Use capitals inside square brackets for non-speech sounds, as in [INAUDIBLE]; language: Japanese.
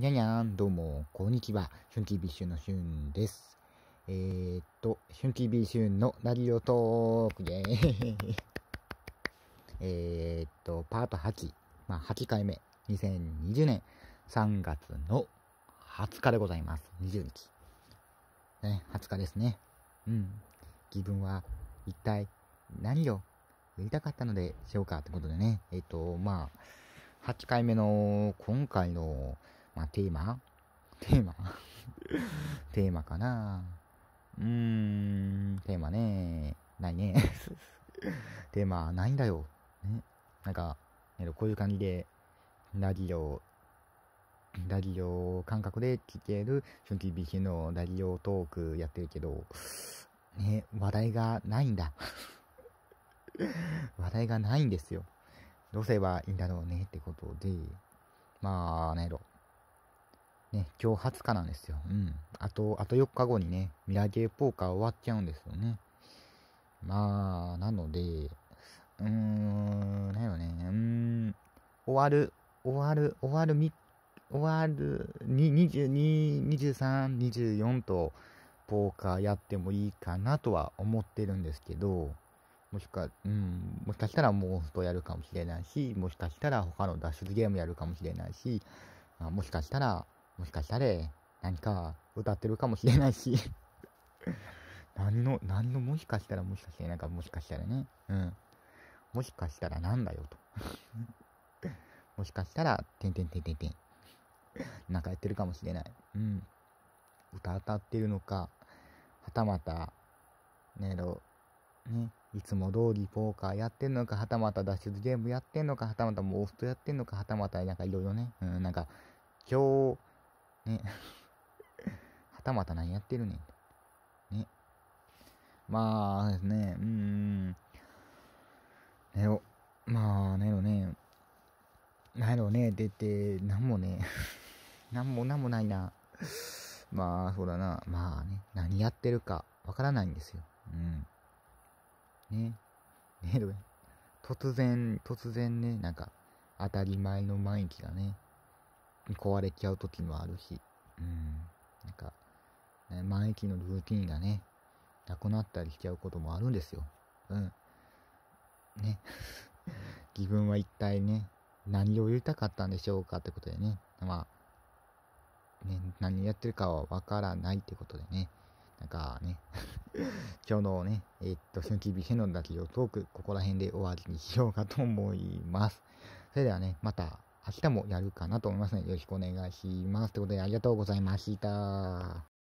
にゃにゃん、どうも、こんにちは。春季ビシュンのシュンです。えー、っと、春季ビシュンのラジオトークでー [LAUGHS] えっと、パート8、まあ、8回目、2020年3月の20日でございます。20日。ね、20日ですね。うん。自分は一体何をやりたかったのでしょうかってことでね。えっと、まあ、8回目の今回のまあ、テーマテーマ [LAUGHS] テーマかなうーん、テーマねないね [LAUGHS] テーマないんだよ。ね。なんか、こういう感じで、ラジオ、ラジオ感覚で聞ける、春季 BC のラジオトークやってるけど、ね、話題がないんだ。[LAUGHS] 話題がないんですよ。どうすればいいんだろうねってことで、まあ、なんやろ。ね、今日20日なんですよ。うん。あと、あと4日後にね、ミラゲーポーカー終わっちゃうんですよね。まあ、なので、うーん、だよね、うーん、終わる、終わる、終わるみ、終わる、22、23、24と、ポーカーやってもいいかなとは思ってるんですけど、もしか、うん、もしかしたらモンストやるかもしれないし、もしかしたら他の脱出ゲームやるかもしれないし、もしかしたらもしかしたら何か歌ってるかもしれないし [LAUGHS] 何の、何のもしかしたらもしかしてなんかもしかしたらね、うん。もしかしたらなんだよと [LAUGHS] もしかしたら、てんてんてんてんてん。なんかやってるかもしれない。うん。歌当たってるのか、はたまた、ねえろ、ね、いつも通りポーカーやってんのか、はたまた脱出ゲームやってんのか、はたまたもうオフトやってんのか、はたまたなんかいろいろね、うん、なんか、今日、ね。はたまた何やってるねんね。まあ、ですね、うーん。ねろ、まあ、ねろね、ないやろね、出て、なんもね、[LAUGHS] なんもなんもないな。まあ、そうだな。まあね、何やってるかわからないんですよ。うん。ね。ね、突然、突然ね、なんか、当たり前の毎日がね、壊れちゃう時もあるし、うん、なんか、ね、毎日のルーティンがね、なくなったりしちゃうこともあるんですよ。うん。ね。[LAUGHS] 自分は一体ね、何を言いたかったんでしょうかってことでね。まあ、ね、何やってるかはわからないってことでね。なんかね、[LAUGHS] 今日のね、えー、っと、春季日ヘノンだけをトーク、ここら辺で終わりにしようかと思います。それではね、また明日もやるかなと思いますので、よろしくお願いします。ということで、ありがとうございました。